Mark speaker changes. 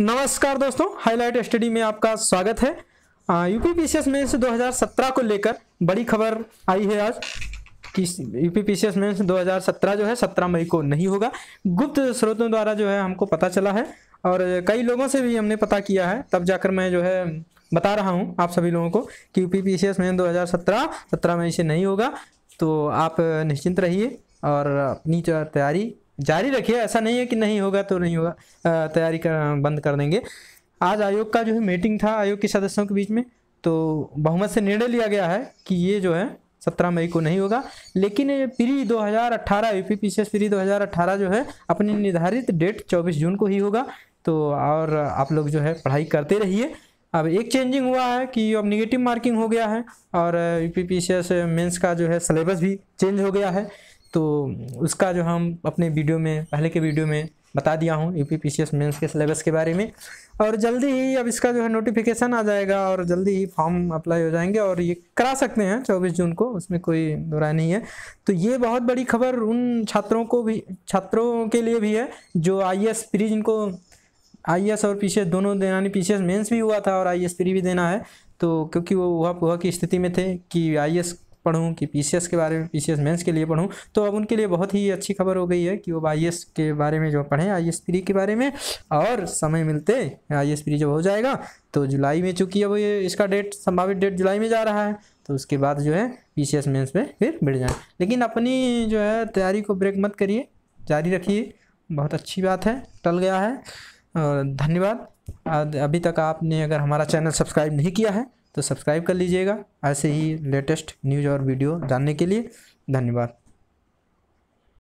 Speaker 1: नमस्कार दोस्तों highlight study में आपका स्वागत है UP P C S mains दो को लेकर बड़ी खबर आई है आज कि UP P C S mains दो जो है 17 मई को नहीं होगा गुप्त स्रोतों द्वारा जो है हमको पता चला है और कई लोगों से भी हमने पता किया है तब जाकर मैं जो है बता रहा हूं आप सभी लोगों को कि UP P C S mains दो हज़ार मई से नहीं होगा तो आप निश्चिंत रहिए और अपनी तैयारी जारी रखिए ऐसा नहीं है कि नहीं होगा तो नहीं होगा तैयारी कर बंद कर देंगे आज आयोग का जो है मीटिंग था आयोग के सदस्यों के बीच में तो बहुमत से निर्णय लिया गया है कि ये जो है सत्रह मई को नहीं होगा लेकिन प्री 2018 यूपी पीसीएस प्री 2018 जो है अपनी निर्धारित डेट 24 जून को ही होगा तो और आप लोग जो है पढ़ाई करते रहिए अब एक चेंजिंग हुआ है कि अब निगेटिव मार्किंग हो गया है और यू पी सी मेंस का जो है सिलेबस भी चेंज हो गया है तो उसका जो हम अपने वीडियो में पहले के वीडियो में बता दिया हूँ यू पी पी मेंस के सिलेबस के बारे में और जल्दी ही अब इसका जो है नोटिफिकेशन आ जाएगा और जल्दी ही फॉर्म अप्लाई हो जाएंगे और ये करा सकते हैं 24 जून को उसमें कोई दुराय नहीं है तो ये बहुत बड़ी खबर उन छात्रों को भी छात्रों के लिए भी है जो आई एस प्री जिनको आई एस और पी दोनों देना नहीं पी मेंस भी हुआ था और आई एस प्री भी देना है तो क्योंकि वो वहाँ वह की स्थिति में थे कि आई एस पढ़ूँ कि पी के बारे में पी सी मेंस के लिए पढ़ूँ तो अब उनके लिए बहुत ही अच्छी खबर हो गई है कि वो आई के बारे में जो पढ़ें आई एस के बारे में और समय मिलते आई एस जब हो जाएगा तो जुलाई में चूँकि अब ये इसका डेट संभावित डेट जुलाई में जा रहा है तो उसके बाद जो है पी सी में फिर बैठ जाए लेकिन अपनी जो है तैयारी को ब्रेक मत करिए जारी रखिए बहुत अच्छी बात है टल गया है और धन्यवाद अभी तक आपने अगर हमारा चैनल सब्सक्राइब नहीं किया है तो सब्सक्राइब कर लीजिएगा ऐसे ही लेटेस्ट न्यूज़ और वीडियो जानने के लिए धन्यवाद